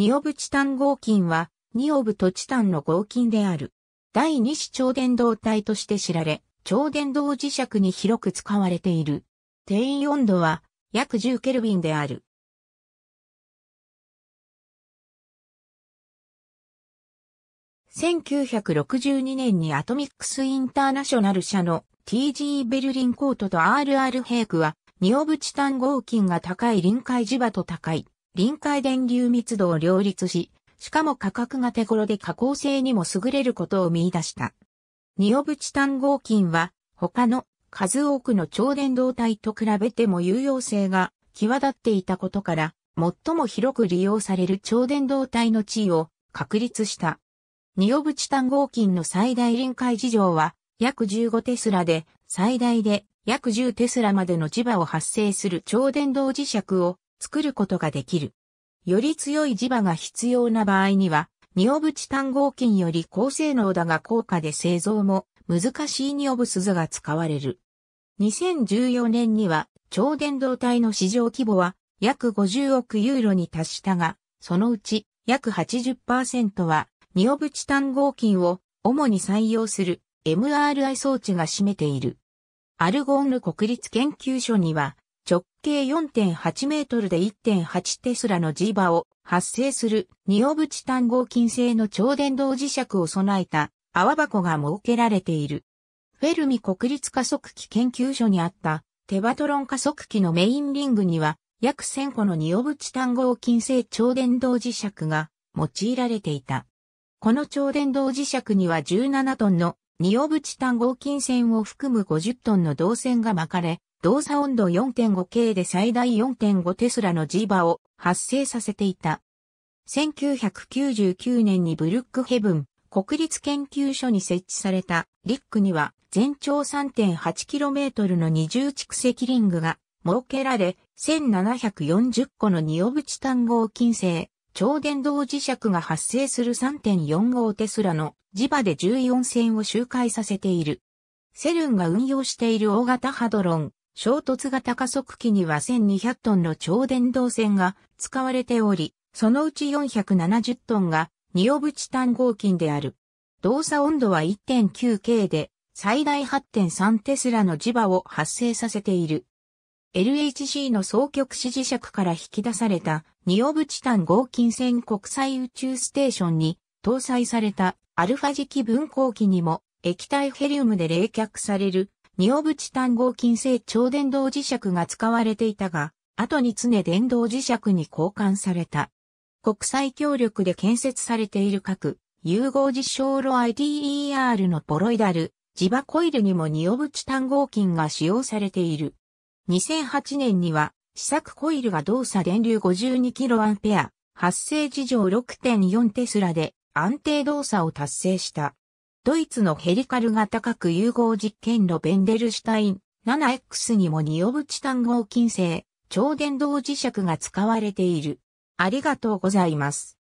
ニオブチタン合金は、ニオブとチタンの合金である。第二子超電導体として知られ、超電導磁石に広く使われている。定位温度は約10ケルビンである。1962年にアトミックスインターナショナル社の TG ベルリンコートと RR ヘイクは、ニオブチタン合金が高い臨界磁場と高い臨界電流密度を両立し、しかも価格が手頃で加工性にも優れることを見出した。ニオブチタン合金は他の数多くの超電導体と比べても有用性が際立っていたことから、最も広く利用される超電導体の地位を確立した。ニオブチタン合金の最大臨界事情は約15テスラで最大で約10テスラまでの磁場を発生する超電導磁石を作ることができる。より強い磁場が必要な場合には、ニオブチタン合金より高性能だが高価で製造も難しいニオブ鈴が使われる。2014年には超電導体の市場規模は約50億ユーロに達したが、そのうち約80%はニオブチタン合金を主に採用する MRI 装置が占めている。アルゴンヌ国立研究所には直径4.8メートルで1.8テスラの磁場を発生するニオブチタン合金製の超電導磁石を備えた泡箱が設けられている。フェルミ国立加速器研究所にあったテバトロン加速器のメインリングには約1000個のニオブチタン合金製超電導磁石が用いられていた。この超電導磁石には17トンのニオブチタン合金線を含む50トンの銅線が巻かれ、動作温度 4.5K で最大4.5テスラの磁場を発生させていた。1999年にブルックヘブン国立研究所に設置されたリックには全長 3.8km の二重蓄積リングが設けられ、1740個のニオブチ単合金星、超電導磁石が発生する3.45テスラの磁場で14線を周回させている。セルンが運用している大型ハドロン、衝突型加速器には1200トンの超電導線が使われており、そのうち470トンがニオブチタン合金である。動作温度は 1.9K で最大8.3テスラの磁場を発生させている。LHC の双極子磁石から引き出されたニオブチタン合金線国際宇宙ステーションに搭載されたアルファ磁気分光機にも液体ヘリウムで冷却される仁尾淵単合金製超電動磁石が使われていたが、後に常電動磁石に交換された。国際協力で建設されている各融合実証炉 IDER のボロイダル、磁場コイルにも仁尾淵単合金が使用されている。2008年には、試作コイルが動作電流 52kA、発生事情6.4テスラで安定動作を達成した。ドイツのヘリカル型核融合実験炉ベンデルシュタイン 7X にもニオブチ単合金製、超電導磁石が使われている。ありがとうございます。